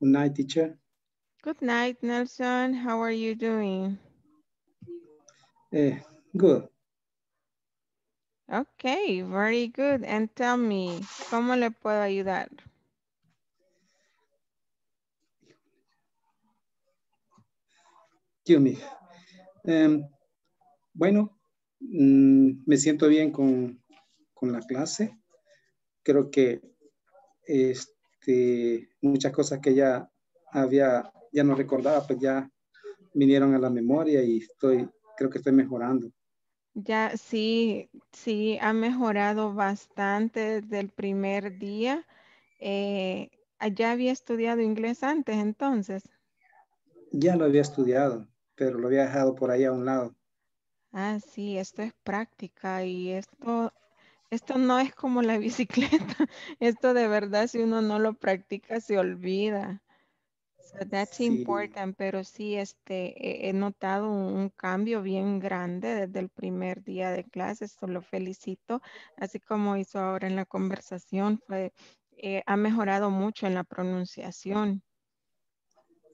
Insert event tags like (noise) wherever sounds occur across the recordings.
Good night, teacher. Good night, Nelson. How are you doing? Eh, good. Okay, very good. And tell me, ¿cómo le puedo ayudar? me. me em, bueno, mm, me siento bien con, con, la clase. Creo que es, este, y este, muchas cosas que ya había, ya no recordaba, pues ya vinieron a la memoria y estoy, creo que estoy mejorando. Ya, sí, sí, ha mejorado bastante desde el primer día. Eh, ¿Ya había estudiado inglés antes entonces? Ya lo había estudiado, pero lo había dejado por ahí a un lado. Ah, sí, esto es práctica y esto esto no es como la (laughs) bicicleta. Esto de verdad, si uno no lo practica, se olvida. So that's important, pero sí este, he notado un, cambio bien grande desde el primer día de clase, esto lo felicito, así como hizo ahora en la conversación, eh, ha mejorado mucho en la pronunciación.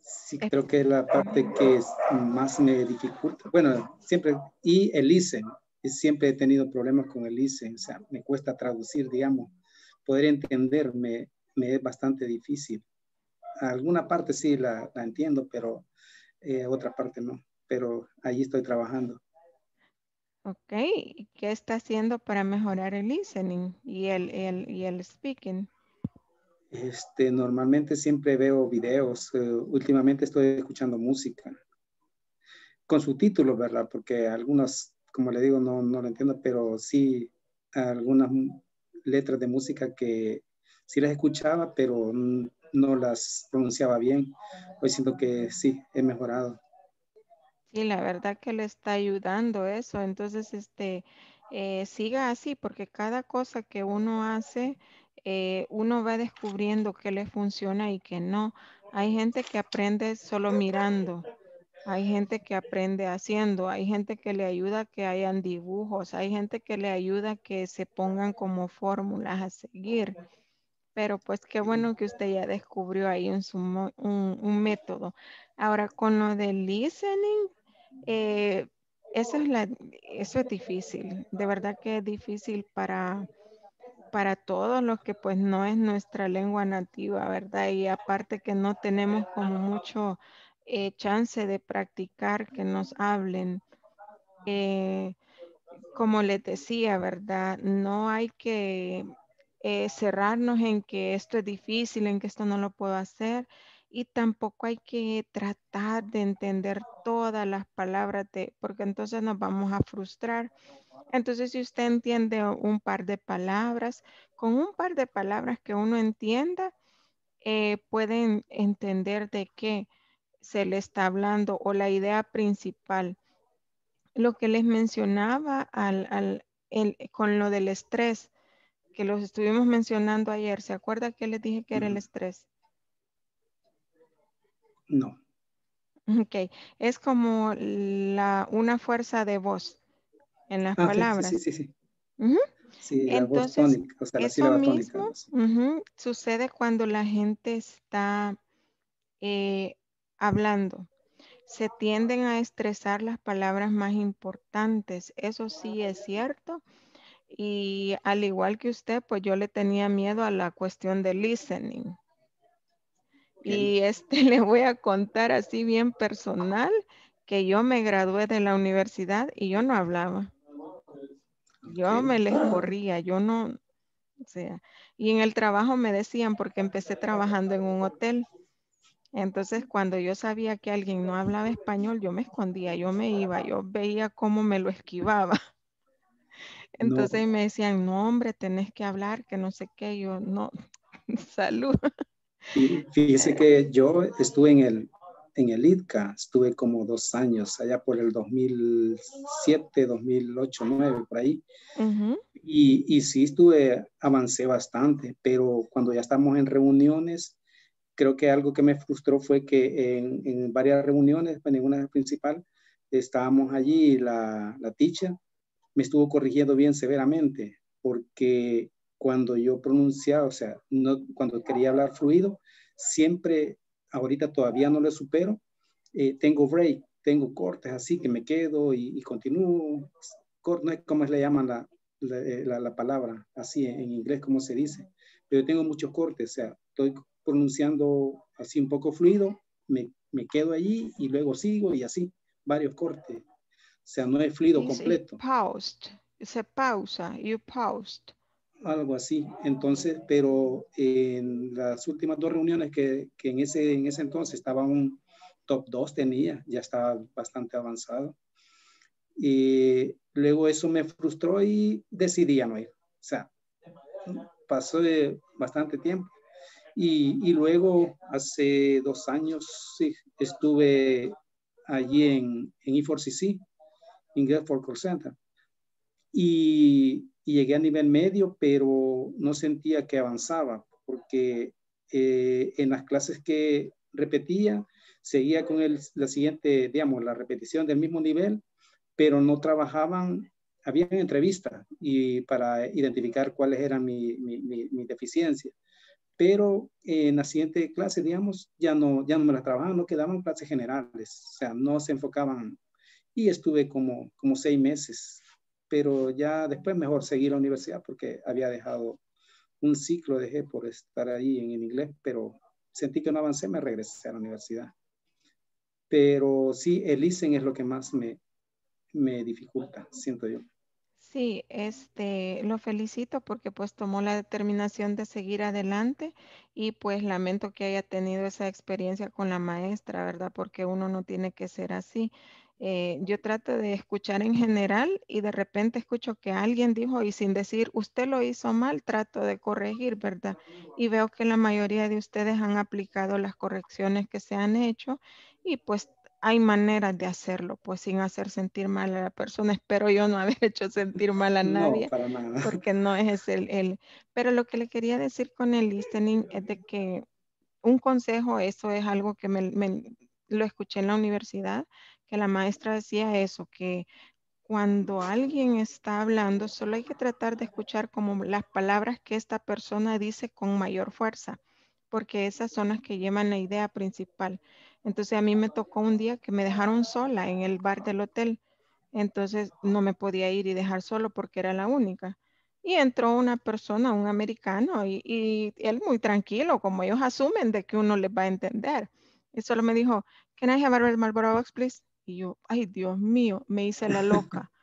Sí, creo este que es la parte que más me dificulta, bueno, siempre, y el siempre he tenido problemas con el listening, o sea, me cuesta traducir, digamos, poder entenderme me es bastante difícil. Alguna parte sí la, entiendo, pero eh, otra parte no, pero allí estoy trabajando. Ok, ¿qué está haciendo para mejorar el listening y el, y el speaking? Este, normalmente siempre veo videos, eh, últimamente estoy escuchando música con subtítulos, ¿verdad? Porque algunas como le digo, no, lo entiendo, pero sí algunas letras de música que sí las escuchaba, pero no las pronunciaba bien. Hoy siento que sí, he mejorado. Sí, la verdad que le está ayudando eso. Entonces, este, eh, siga así, porque cada cosa que uno hace, eh, uno va descubriendo qué le funciona y qué no. Hay gente que aprende solo mirando hay gente que aprende haciendo, hay gente que le ayuda que hayan dibujos, hay gente que le ayuda que se pongan como fórmulas a seguir. Pero pues qué bueno que usted ya descubrió ahí un, un, método. Ahora con lo del listening, eh, eso, es la, eso es difícil. De verdad que es difícil para, para todos los que pues no es nuestra lengua nativa, ¿verdad? Y aparte que no tenemos como mucho eh, chance de practicar que nos hablen. Eh, como les decía, ¿verdad? No hay que eh, cerrarnos en que esto es difícil, en que esto no lo puedo hacer. Y tampoco hay que tratar de entender todas las palabras, porque entonces nos vamos a frustrar. Entonces, si usted entiende un par de palabras, con un par de palabras que uno entienda, pueden entender de qué se le está hablando o la idea principal. Lo que les mencionaba con lo del estrés, que los estuvimos mencionando ayer, ¿se acuerda que les dije que era el estrés? No. Ok, es como la, una fuerza de voz en las ah, palabras. Sí, sí, sí. la Entonces, voz eso mismo sucede cuando la gente está eh, hablando. Se tienden a estresar las palabras más importantes. Eso sí es cierto. Y al igual que usted, pues yo le tenía miedo a la cuestión de listening. Y este (laughs) le voy a contar así bien personal que yo me gradué de la universidad y yo no hablaba. Yo me les corría, yo no, o sea, y en el trabajo me decían porque empecé trabajando en un hotel entonces, cuando yo sabía que alguien no hablaba español, yo me escondía, yo me iba, yo veía cómo me lo esquivaba. (laughs) Entonces me decían, no, hombre, tenés que hablar, que no sé qué, yo no, (laughs) salud. Fíjese que yo estuve en el, en el ITCA, estuve como dos años, allá por el 2007, 2008, 2009, por ahí. y, y sí estuve, avancé bastante, pero cuando ya estamos en reuniones, creo que algo que me frustró fue que en, varias reuniones, en pues, una principal, estábamos allí la, la me estuvo corrigiendo bien severamente porque cuando yo pronunciaba, o sea, no, cuando quería hablar fluido, siempre, ahorita todavía no lo supero, eh, tengo break, tengo cortes, así que me quedo y, continúo. no es como le llaman la, la, eh, palabra, así en, en inglés, como se dice. Pero tengo muchos cortes, o sea, estoy pronunciando así un poco fluido, me, me quedo allí y luego sigo y así, varios cortes. O sea, no es fluido completo. Paused. Se pausa, you paused. Algo así. Entonces, pero en las últimas dos reuniones que, en, ese, en ese entonces estaba un top 2 tenía, ya estaba bastante avanzado. Y luego eso me frustró y decidí a no ir. O sea, pasó bastante tiempo y, luego, hace dos años, estuve allí en, en E4CC, Inglés for Call Center. Y, llegué a nivel medio, pero no sentía que avanzaba, porque eh, en las clases que repetía, seguía con la siguiente, digamos, la repetición del mismo nivel, pero no trabajaban, habían entrevistas y para identificar cuáles eran mis deficiencias pero en la siguiente clase, digamos, ya no, ya no me la trabajaban, no quedaban clases generales, o sea, no se enfocaban. Y estuve como, como seis meses, pero ya después mejor seguir la universidad porque había dejado un ciclo, dejé por estar ahí en, inglés, pero sentí que no avancé, me regresé a la universidad. Pero sí, el ISEN es lo que más me, me dificulta, siento yo. Sí, este, lo felicito porque pues tomó la determinación de seguir adelante y pues lamento que haya tenido esa experiencia con la maestra, ¿verdad? Porque uno no tiene que ser así. Eh, yo trato de escuchar en general y de repente escucho que alguien dijo y sin decir usted lo hizo mal, trato de corregir, ¿verdad? Y veo que la mayoría de ustedes han aplicado las correcciones que se han hecho y pues hay maneras de hacerlo, pues sin hacer sentir mal a la persona. (laughs) Espero yo no haber hecho sentir mal a nadie, (laughs) porque no es el, Pero lo que le quería decir con el listening es de que un consejo, eso es algo que me, lo escuché en la universidad, que la maestra decía eso, que cuando alguien está hablando, solo hay que tratar de escuchar como las palabras que esta persona dice con mayor fuerza, porque esas son las que llevan la idea principal. Entonces a mí me tocó un día que me dejaron sola en el bar del hotel. Entonces no me podía ir y dejar solo porque era la única. Y entró una persona, un americano, y, él muy tranquilo, como ellos asumen de que uno les va a entender. Y solo me dijo, can I have a Marlboro box, please? Y yo, ay, Dios mío, me hice la loca. (laughs)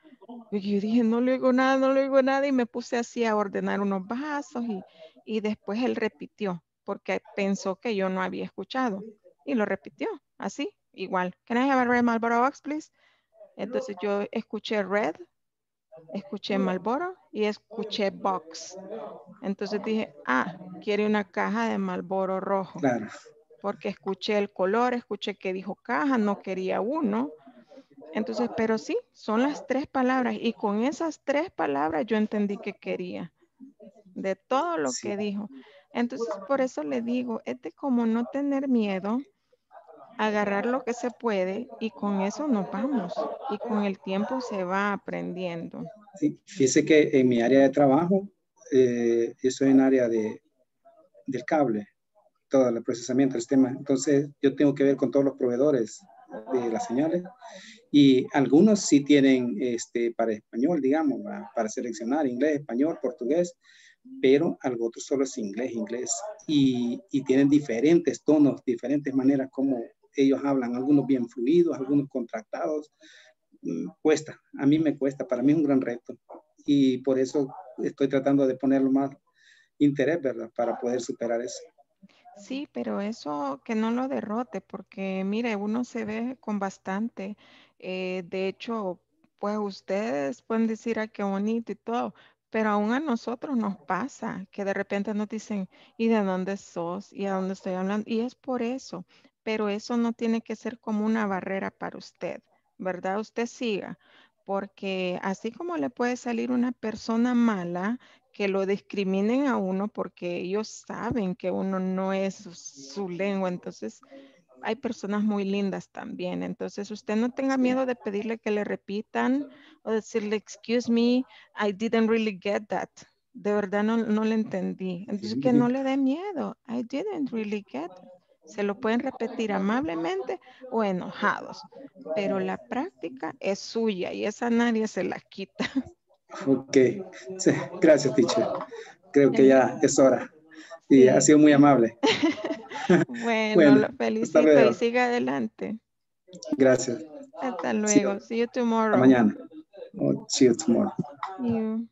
Y yo dije, no le digo nada, no le digo nada. Y me puse así a ordenar unos vasos y, y después él repitió porque pensó que yo no había escuchado y lo repitió, así, igual. Can I have red Marlboro box, please? Entonces yo escuché red, escuché Marlboro y escuché box. Entonces dije, ah, quiere una caja de Marlboro rojo. Claro. Porque escuché el color, escuché que dijo caja, no quería uno. Entonces, pero sí, son las tres palabras y con esas tres palabras yo entendí que quería de todo lo que dijo. Entonces, por eso le digo, es como no tener miedo agarrar lo que se puede y con eso nos vamos y con el tiempo se va aprendiendo. fíjese que en mi área de trabajo, eh, yo en área de, del cable, todo el procesamiento del sistema, entonces yo tengo que ver con todos los proveedores de las señales y algunos sí tienen este, para español, digamos, para seleccionar inglés, español, portugués, pero algo otro solo es inglés, inglés, y, y, tienen diferentes tonos, diferentes maneras como ellos hablan, algunos bien fluidos, algunos contractados. Mm, cuesta, a mí me cuesta, para mí es un gran reto y por eso estoy tratando de ponerlo más interés, ¿verdad? Para poder superar eso. Sí, pero eso que no lo derrote, porque mire, uno se ve con bastante. Eh, de hecho, pues ustedes pueden decir, ay, qué bonito y todo, pero aún a nosotros nos pasa que de repente nos dicen, ¿y de dónde sos? ¿Y a dónde estoy hablando? Y es por eso pero eso no tiene que ser como una barrera para usted, ¿verdad? Usted siga, porque así como le puede salir una persona mala, que lo discriminen a uno porque ellos saben que uno no es su, lengua, entonces hay personas muy lindas también. Entonces, usted no tenga miedo de pedirle que le repitan o decirle, excuse me, I didn't really get that. De verdad no, le entendí. Entonces, que no le dé miedo. I didn't really get se lo pueden repetir amablemente o enojados, pero la práctica es suya y esa nadie se la quita. Ok, gracias, teacher. Creo que ya es hora y sí, ha sido muy amable. (laughs) bueno, lo felicito y siga adelante. Gracias. Hasta luego. See you, tomorrow. mañana. Oh, see you tomorrow.